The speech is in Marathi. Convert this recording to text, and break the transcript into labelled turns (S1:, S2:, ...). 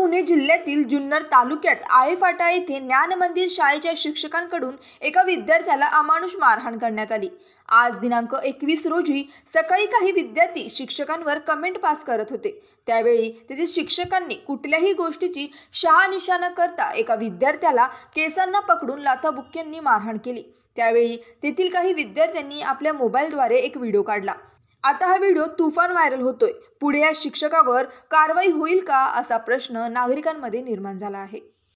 S1: पुणे जिल्ह्यातील जुन्नर तालुक्यात आळेफाटा येथे ज्ञान मंदिर शाळेच्या शिक्षकांकडून एका विद्यार्थ्याला अमानुष मारहाण करण्यात आली आज दिनांक एकवीस रोजी सकाळी काही विद्यार्थी शिक्षकांवर कमेंट पास करत होते त्यावेळी तेथे शिक्षकांनी कुठल्याही गोष्टीची शहानिशा न करता एका विद्यार्थ्याला केसांना पकडून लाथाबुक्क्यांनी मारहाण केली त्यावेळी तेथील काही विद्यार्थ्यांनी आपल्या मोबाईलद्वारे एक व्हिडिओ काढला आता हा व्हिडिओ तुफान व्हायरल होतोय पुढे या शिक्षकावर कारवाई होईल का असा प्रश्न नागरिकांमध्ये निर्माण झाला आहे